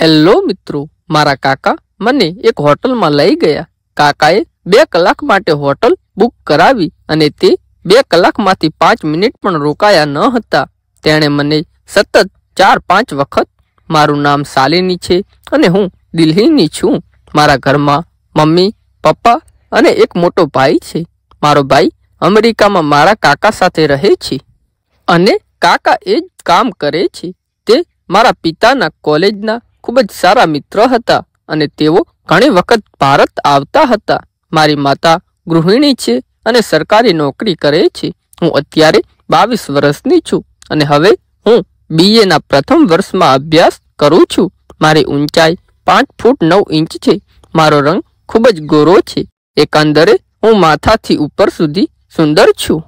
hello મિત્રો મારા કાકા મને એક હોટલમાં લઈ ગયા કાકાએ બે કલાક માટે હોટલ બુક કરાવી અને તે બે કલાકમાંથી પાંચ મિનિટ પણ રોકાયા ન હતા તેણે મને સતત ચાર પાંચ વખત મારું નામ શાલિની છે અને હું દિલ્હીની છું મારા ઘરમાં મમ્મી પપ્પા અને એક મોટો ભાઈ છે મારો ભાઈ અમેરિકામાં મારા કાકા સાથે રહે છે અને કાકા એ જ કામ કરે છે તે મારા પિતાના કોલેજના ખૂબ જ સારા મિત્ર હતા અને તેઓ ઘણી વખત ભારત આવતા હતા મારી માતા ગૃહિણી છે અને સરકારી નોકરી કરે છે હું અત્યારે બાવીસ વર્ષની છું અને હવે હું બી બીએના પ્રથમ વર્ષમાં અભ્યાસ કરું છું મારી ઊંચાઈ પાંચ ફૂટ નવ ઇંચ છે મારો રંગ ખૂબ જ ગોરો છે એકંદરે હું માથાથી ઉપર સુધી સુંદર છું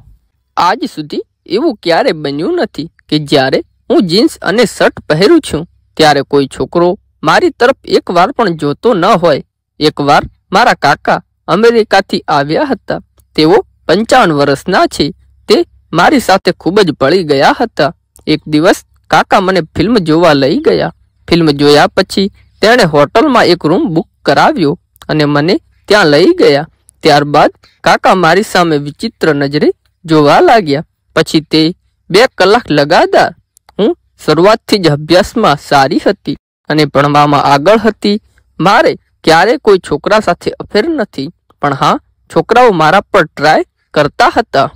આજ સુધી એવું ક્યારે બન્યું નથી કે જ્યારે હું જીન્સ અને શર્ટ પહેરું છું ત્યારે કોઈ છોકરો મારી તરફ એકવાર પણ જોતો ન હોય એકવાર મારા કાકા અમેરિકાથી આવ્યા હતા તેઓ પંચાવન વર્ષના છે તે મારી સાથે ખૂબ જ ભળી ગયા હતા એક દિવસ કાકા મને ફિલ્મ જોવા લઈ ગયા ફિલ્મ જોયા પછી તેણે હોટલમાં એક રૂમ બુક કરાવ્યો અને મને ત્યાં લઈ ગયા ત્યારબાદ કાકા મારી સામે વિચિત્ર નજરે જોવા લાગ્યા પછી તે બે કલાક લગાતાર શરૂઆતથી જ અભ્યાસમાં સારી હતી અને ભણવામાં આગળ હતી મારે ક્યારે કોઈ છોકરા સાથે અફેર નથી પણ હા છોકરાઓ મારા પર ટ્રાય કરતા હતા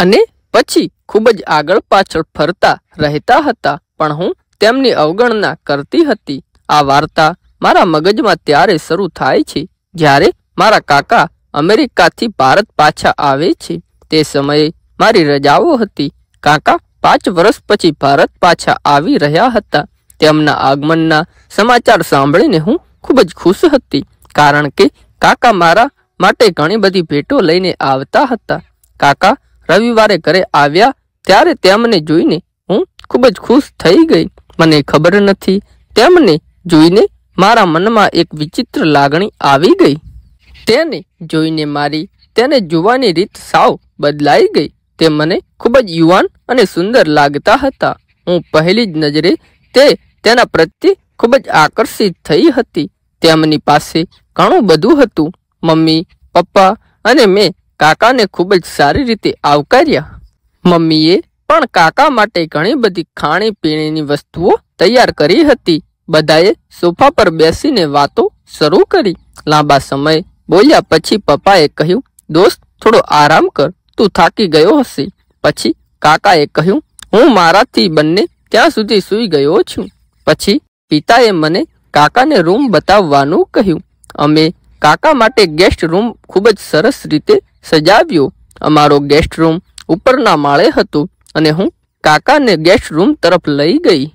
અને પછી ખૂબ જ આગળ પાછળ ફરતા રહેતા હતા પણ હું તેમની અવગણના કરતી હતી આ વાર્તા મારા મગજમાં ત્યારે શરૂ થાય છે જ્યારે મારા કાકા અમેરિકાથી ભારત પાછા આવે છે તે સમયે મારી રજાઓ હતી કાકા પાંચ વર્ષ પછી ભારત પાછા આવી રહ્યા હતા તેમના આગમનના સમાચાર સાંભળીને હું ખૂબ જ ખુશ હતી કારણ કે કાકા મારા માટે ઘણી બધી ભેટો લઈને આવતા હતા કાકા રવિવારે ઘરે આવ્યા ત્યારે તેમને જોઈને હું ખૂબ જ ખુશ થઈ ગઈ મને ખબર નથી તેમને જોઈને મારા મનમાં એક વિચિત્ર લાગણી આવી ગઈ તેને જોઈને મારી તેને જોવાની રીત સાવ બદલાઈ ગઈ તે મને ખૂબ જ યુવાન અને સુંદર લાગતા હતા હું પહેલી જ નજરે તે તેના પ્રત્યે ખૂબ જ આકર્ષિત થઈ હતી તેમની પાસે ઘણું બધું હતું મમ્મી પપ્પા અને મેં કાકાને ખૂબ જ સારી રીતે આવકાર્યા મમ્મીએ પણ કાકા માટે ઘણી બધી ખાણીપીણીની વસ્તુઓ તૈયાર કરી હતી બધાએ સોફા પર બેસીને વાતો શરૂ કરી લાંબા સમય બોલ્યા પછી પપ્પાએ કહ્યું દોસ્ત થોડો આરામ કર તું થાકી ગયો હશે પછી કાકાએ કહ્યું હું મારાથી બંને ત્યાં સુધી સૂઈ ગયો છું પછી પિતાએ મને કાકાને રૂમ બતાવવાનું કહ્યું અમે કાકા માટે ગેસ્ટ રૂમ ખૂબ જ સરસ રીતે સજાવ્યો અમારો ગેસ્ટ રૂમ ઉપરના માળે હતો અને હું કાકાને ગેસ્ટ રૂમ તરફ લઈ ગઈ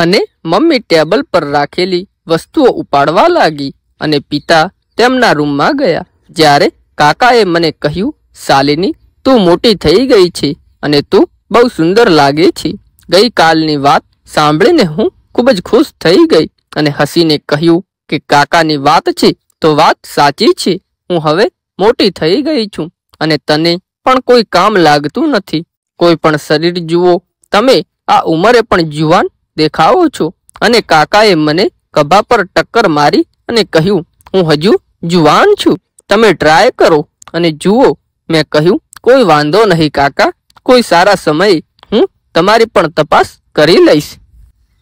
અને મમ્મી ટેબલ પર રાખેલી વસ્તુઓ ઉપાડવા લાગી અને પિતા તેમના રૂમમાં ગયા જ્યારે કાકાએ મને કહ્યું શાલિની તું મોટી થઈ ગઈ છે અને તું બહુ સુંદર લાગે છે ગઈકાલની વાત સાંભળીને હું ખૂબ જ ખુશ થઈ ગઈ અને હસીને કહ્યું કે કાકાની વાત છે તો વાત સાચી છે હું હવે મોટી થઈ ગઈ છું અને તને પણ કોઈ કામ લાગતું નથી કોઈ પણ શરીર જુઓ તમે આ ઉંમરે પણ જુવાન દેખાવો છો અને કાકાએ મને કભા પર ટક્કર મારી અને કહ્યું હું હજુ જુવાન છું તમે ટ્રાય કરો અને જુઓ મેં કહ્યું કોઈ વાંધો નહીં કાકા કોઈ સારા સમય હું તમારી પણ તપાસ કરી લઈશ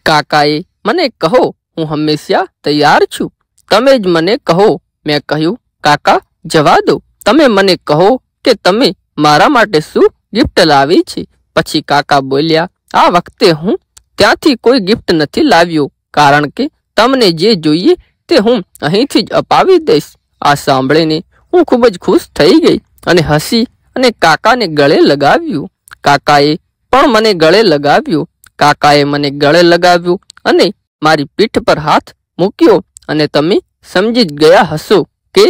કાકાએ મને કહો હું હંમેશા તૈયાર છું તમે જ મને કહો મેં કહ્યું કાકા જવા દો તમે મને કહો કે તમે મારા માટે શું ગિફ્ટ લાવી છે પછી કાકા બોલ્યા આ વખતે હું ત્યાંથી કોઈ ગિફ્ટ નથી લાવ્યો કારણ કે તમને જે જોઈએ તે હું અહીંથી જ અપાવી દઈશ આ સાંભળીને હું ખૂબ જ ખુશ થઈ ગઈ અને હસી અને કાકાને ગળે લગાવ્યું કાકાએ પણ મને ગળે લગાવ્યું કાકાએ મને ગળે લગાવ્યું અને મારી પીઠ પર હાથ મૂક્યો અને તમે સમજી જ ગયા હશો કે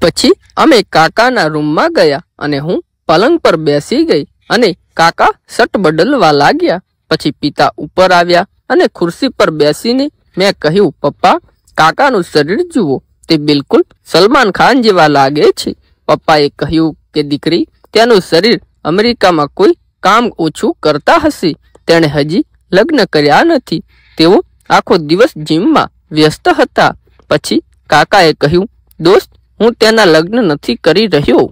પછી અમે કાકાના રૂમમાં ગયા અને હું પલંગ પર બેસી ગઈ અને કાકા શટ બદલવા લાગ્યા પછી પિતા ઉપર આવ્યા અને ખુરશી પર બેસીને મેં કહ્યું પપ્પા કાકાનું શરીર જુઓ તે બિલકુલ સલમાન ખાન જેવા લાગે છે પપ્પાએ કહ્યું કે દીકરી તેનું શરીર અમેરિકામાં કોઈ કામ ઓછું કરતા હશે તેણે હજી લગ્ન કર્યા નથી તેઓ આખો દિવસ જીમમાં વ્યસ્ત હતા પછી કાકાએ કહ્યું દોસ્ત હું તેના લગ્ન નથી કરી રહ્યો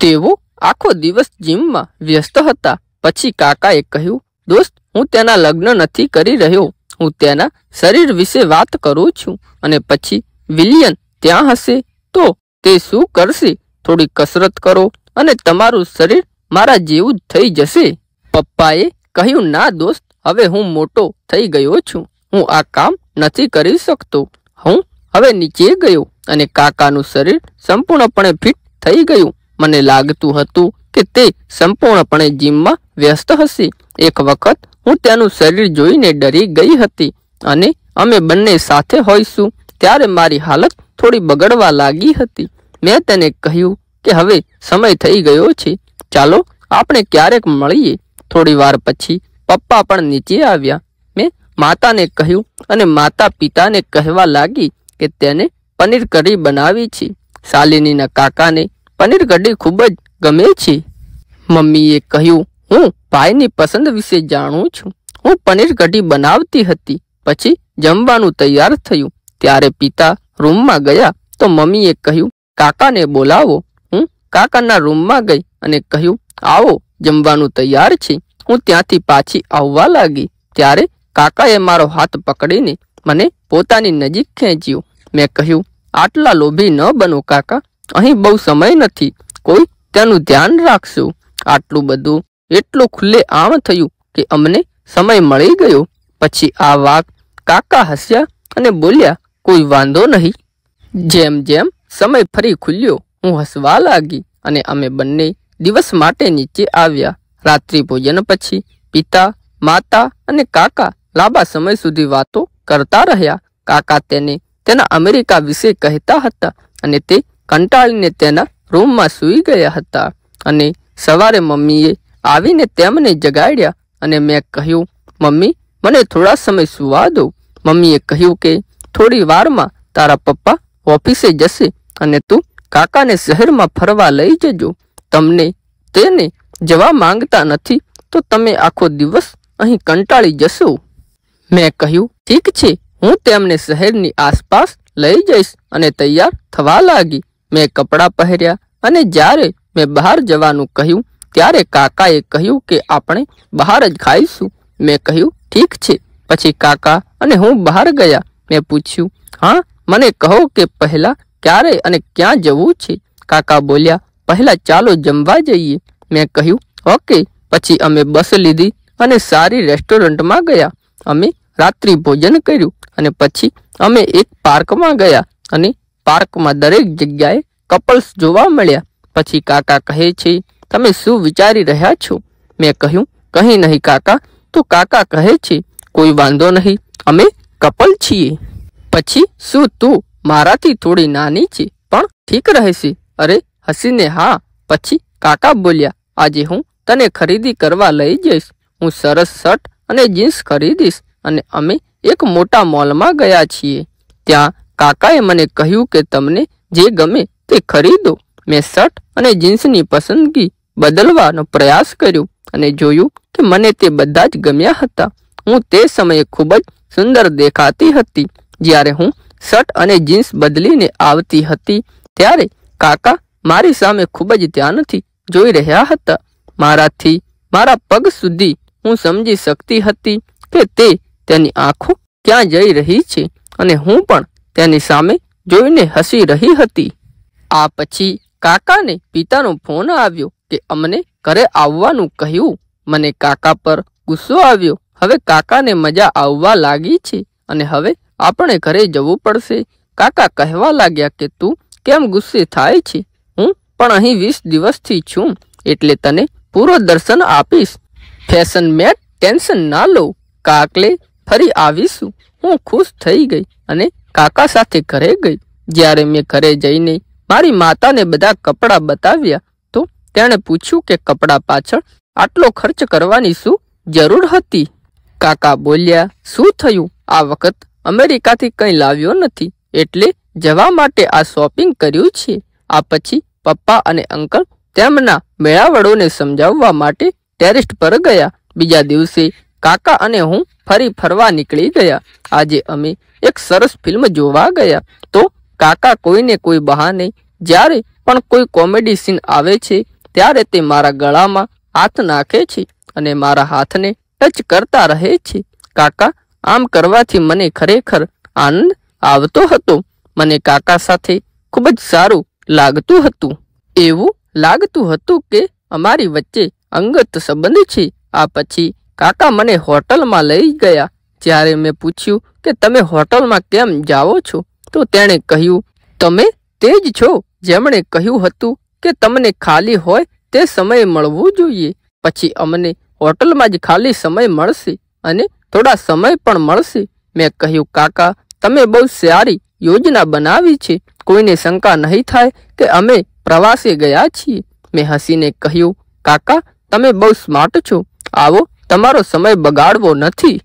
તેઓ આખો દિવસ જીમમાં વ્યસ્ત હતા પછી કાકાએ કહ્યું દોસ્ત હું તેના લગ્ન નથી કરી રહ્યો હું તેના શરીર વિશે વાત કરું છું અને પછી વિલિયન ત્યાં હશે તો તે શું કરશે થોડી કસરત કરો અને તમારું શરીર મારા જેવું જ થઈ જશે પપ્પાએ કહ્યું ના દોસ્ત હવે હું મોટો થઈ ગયો છું હું આ કામ નથી કરી શકતો હું હવે નીચે ગયો અને કાકાનું શરીર સંપૂર્ણપણે ફિટ થઈ ગયું મને લાગતું હતું કે તે સંપૂર્ણપણે જીમમાં વ્યસ્ત હશે એક વખત હું તેનું શરીર જોઈને ડરી ગઈ હતી અને અમે બંને સાથે હોઈશું ત્યારે મારી હાલત થોડી બગડવા લાગી હતી મેં તેને કહ્યું કે હવે સમય થઈ ગયો છે ચાલો આપણે ક્યારેક મળીએ થોડી વાર પછી પપ્પા પણ નીચે આવ્યા મેં માતાને કહ્યું અને માતા પિતાને કહેવા લાગી કે તેને પનીર કઢી બનાવી છે શાલિનીના કાકાને પનીર કઢી ખૂબ જ ગમે છે મમ્મીએ કહ્યું હું ભાઈની પસંદ વિશે જાણું છું હું પનીર કઢી બનાવતી હતી પછી જમવાનું તૈયાર થયું ત્યારે પિતા રૂમમાં ગયા તો મમ્મીએ કહ્યું કાકાને બોલાવો હું કાકાના રૂમમાં ગઈ અને કહ્યું આવો જમવાનું તૈયાર છે હું ત્યાંથી પાછી આવવા લાગી ત્યારે કાકાએ મારો હાથ પકડીને મને પોતાની નજીક ખેંચ્યો મેં કહ્યું આટલા લોભી ન બનો કાકા અહીં બહુ સમય નથી કોઈ તેનું ધ્યાન રાખશું આટલું બધું એટલું ખુલ્લે આમ થયું કે અમને સમય મળી ગયો પછી આ વાક કાકા હસ્યા અને બોલ્યા કોઈ વાંધો નહીં જેમ જેમ સમય ફરી ખુલ્યો હું હસવા લાગી અને અમે બંને દિવસ માટે નીચે આવ્યા રાત્રિ ભોજન પછી પિતા માતા અને કાકા લાંબા સમય સુધી વાતો કરતા રહ્યા કાકા તેને તેના અમેરિકા વિશે કહેતા હતા અને તે કંટાળીને તેના રૂમમાં સૂઈ ગયા હતા અને સવારે મમ્મીએ આવીને તેમને જગાડ્યા અને મેં કહ્યું મમ્મી મને થોડા સમય સુવા દો મમ્મીએ કહ્યું કે થોડી વારમાં તારા પપ્પા ઓફિસે જશે અને તું કાકાને શહેરમાં ફરવા લઈ જજો તમને તેને જવા માંગતા નથી તો તમે આખો દિવસ અહીં કંટાળી જશો મેં કહ્યું ઠીક છે હું તેમને શહેરની આસપાસ લઈ જઈશ અને તૈયાર થવા લાગી મેં કપડાં પહેર્યા અને જ્યારે મેં બહાર જવાનું કહ્યું ત્યારે કાકાએ કહ્યું કે આપણે બહાર જ ખાઈશું મેં કહ્યું ઠીક છે પછી કાકા અને હું બહાર ગયા મેં પૂછ્યું હા મને કહો કે પહેલાં ક્યારે અને ક્યાં જવું છે કાકા બોલ્યા પહેલાં ચાલો જમવા જઈએ મેં કહ્યું ઓકે પછી અમે બસ લીધી અને સારી રેસ્ટોરન્ટમાં ગયા અમે રાત્રિ ભોજન કર્યું અને પછી અમે એક પાર્કમાં ગયા અને પાર્કમાં દરેક જગ્યાએ કપલ્સ જોવા મળ્યા પછી કાકા કહે છે તમે શું વિચારી રહ્યા છો મેં કહ્યું કંઈ નહીં કાકા તો કાકા કહે છે કોઈ વાંધો નહીં અમે કપલ છીએ પછી શું તું મારાથી થોડી નાની છે પણ ઠીક રહેશે અરે હસીને હા પછી કાકા બોલ્યા આજે હું તને ખરીદી કરવા લઈ જઈશ હું સરસ શર્ટ અને જીન્સ ખરીદીશ અને અમે એક મોટા મોલમાં ગયા છીએ ત્યાં કાકાએ મને કહ્યું કે તમને જે ગમે તે ખરીદો મેં શર્ટ અને જીન્સની પસંદગી બદલવાનો પ્રયાસ કર્યો અને જોયું કે મને તે બધા જ ગમ્યા હતા હું તે સમયે ખૂબ જ સુંદર દેખાતી હતી જ્યારે હું શર્ટ અને જીન્સ બદલીને આવતી હતી ત્યારે કાકા મારી સામે ખૂબ જ ધ્યાનથી જોઈ રહ્યા હતા મારાથી મારા પગ સુધી હું સમજી શકતી હતી કે તે તેની આંખો ક્યાં જઈ રહી છે અને હું પણ તેની સામે જોઈને હસી રહી હતી આ પછી કાકાને પિતાનો ફોન આવ્યો કે અમને ઘરે આવવાનું કહ્યું મને કાકા પર ગુસ્સો આવ્યો હવે કાકાને મજા આવવા લાગી છે અને હવે આપણે ઘરે જવું પડશે કાકા કહેવા લાગ્યા કે તું કેમ ગુસ્સે થાય છે હું પણ અહીં વીસ દિવસથી છું એટલે તને પૂરો દર્શન આપીશ ફેશન મેટ ટેન્શન ના લો કાકલે ફરી આવીશું હું ખુશ થઈ ગઈ અને કાકા સાથે ઘરે ગઈ જ્યારે મેં ઘરે જઈને મારી માતાને બધા કપડાં બતાવ્યા તો તેણે પૂછ્યું કે કપડાં પાછળ આટલો ખર્ચ કરવાની શું જરૂર હતી કાકા બોલ્યા શું થયું આ વખત અમેરિકાથી કંઈ લાવ્યો નથી એટલે જવા માટે આ શોપિંગ કર્યું છે આ પછી પપ્પા અને અંકલ તેમના મેળાવડોને સમજાવવા માટે ટેરેસ્ટ પર ગયા બીજા દિવસે કાકા અને હું ફરી ફરવા નીકળી ગયા આજે અમે એક સરસ ફિલ્મ જોવા ગયા તો કાકા કોઈને કોઈ બહાને જ્યારે પણ કોઈ કોમેડી સીન આવે છે ત્યારે તે મારા ગળામાં હાથ નાખે છે અને મારા હાથને ટચ કરતા રહે છે કાકા આમ કરવાથી મને ખરેખર આનંદ આવતો હતો મને કાકા સાથે ખૂબ જ સારું લાગતું હતું એવું લાગતું હતું કે અમારી વચ્ચે અંગત સંબંધ છે આ પછી કાકા મને હોટલમાં લઈ ગયા જ્યારે મેં પૂછ્યું કે તમે હોટલમાં કેમ જાઓ છો તો તેણે કહ્યું તમે તે જ છો જેમણે કહ્યું હતું કે તમને ખાલી હોય તે સમય મળવું જોઈએ પછી અમને હોટલમાં જ ખાલી સમય મળશે અને થોડા સમય પણ મળશે મેં કહ્યું કાકા તમે બહુ સારી યોજના બનાવી છે કોઈને શંકા નહીં થાય કે અમે પ્રવાસે ગયા છીએ મેં હસીને કહ્યું કાકા તમે બહુ સ્માર્ટ છો આવો તમારો સમય બગાડવો નથી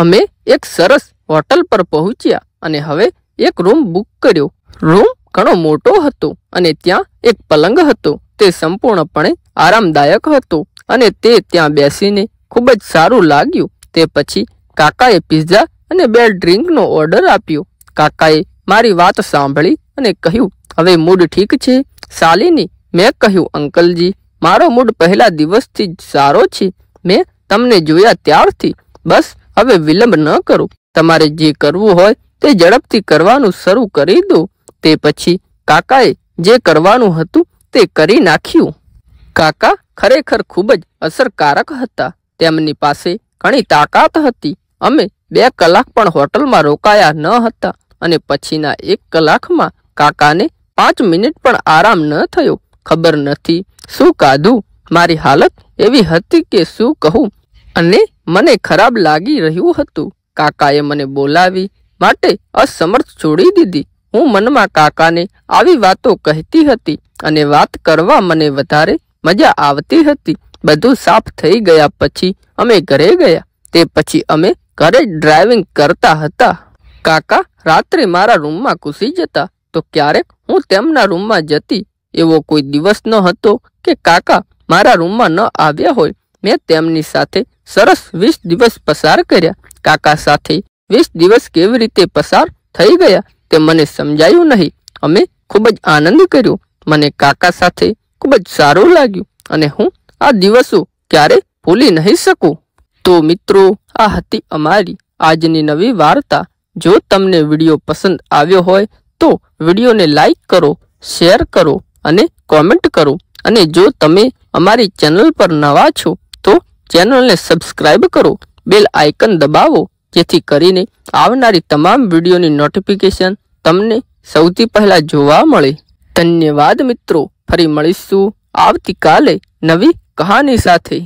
અમે એક સરસ હોટલ પર પહોંચ્યા અને હવે એક રૂમ બુક કર્યો રૂમ ઘણો મોટો હતો અને ત્યાં એક પલંગ હતો તે સંપૂર્ણપણે આરામદાયક હતો અને તે ત્યાં બેસીને ખૂબ જ સારું લાગ્યું તે પછી કાકાએ પિઝા અને બે ડ્રિંકનો ઓર્ડર આપ્યો કાકાએ મારી વાત સાંભળી અને કહ્યું હવે મૂડ ઠીક છે શાલિની મેં કહ્યું અંકલજી મારો મૂડ પહેલા દિવસથી જ સારો છે મેં તમને જોયા ત્યારથી બસ હવે વિલંબ ન કરો તમારે જે કરવું હોય તે ઝડપથી કરવાનું શરૂ કરી દો તે પછી કાકાએ જે કરવાનું હતું તે કરી નાખ્યું કાકા ખરેખર ખૂબ જ અસરકારક હતા તેમની પાસે ઘણી તાકાત હતી અમે બે કલાક પણ હોટલમાં રોકાયા ન હતા અને પછીના એક કલાકમાં કાકાને પાંચ મિનિટ પણ આરામ ન થયો ખબર નથી શું કાધું મારી હાલત એવી હતી કે શું કહું અને મને ખરાબ લાગી રહ્યું હતું કાકાએ મને બોલાવી માટે અસમર્થ છોડી દીધી હું મનમાં કાકાને આવી વાતો કહેતી હતી અને વાત કરવા મને વધારે મજા આવતી હતી બધું સાફ થઈ ગયા પછી અમે ઘરે ગયા તે પછી અમે ઘરે ડ્રાઇવિંગ કરતા હતા કાકા રાત્રે મારા રૂમમાં ઘૂસી જતા તો ક્યારેક હું તેમના રૂમમાં જતી એવો કોઈ દિવસ ન હતો કે કાકા મારા રૂમમાં ન આવ્યા હોય મેં તેમની સાથે સરસ વીસ દિવસ પસાર કર્યા કાકા સાથે વીસ દિવસ કેવી રીતે પસાર થઈ ગયા તે મને સમજાયું નહીં અમે ખૂબ જ આનંદ કર્યો મને કાકા સાથે ખૂબ જ સારું લાગ્યું અને હું આ દિવસો ક્યારે ભૂલી નહીં શકું તો મિત્રો આ હતી અમારી આજની નવી વાર્તા જો તમને વિડીયો પસંદ આવ્યો હોય તો વિડીયોને લાઈક કરો શેર કરો અને કોમેન્ટ કરો અને જો તમે અમારી ચેનલ પર નવા છો તો ચેનલને સબસ્ક્રાઇબ કરો બેલ આઇકન દબાવો જેથી કરીને આવનારી તમામ વિડીયોની નોટિફિકેશન તમને સૌથી પહેલાં જોવા મળે ધન્યવાદ મિત્રો ફરી મળીશું આવતીકાલે નવી કહાની સાથે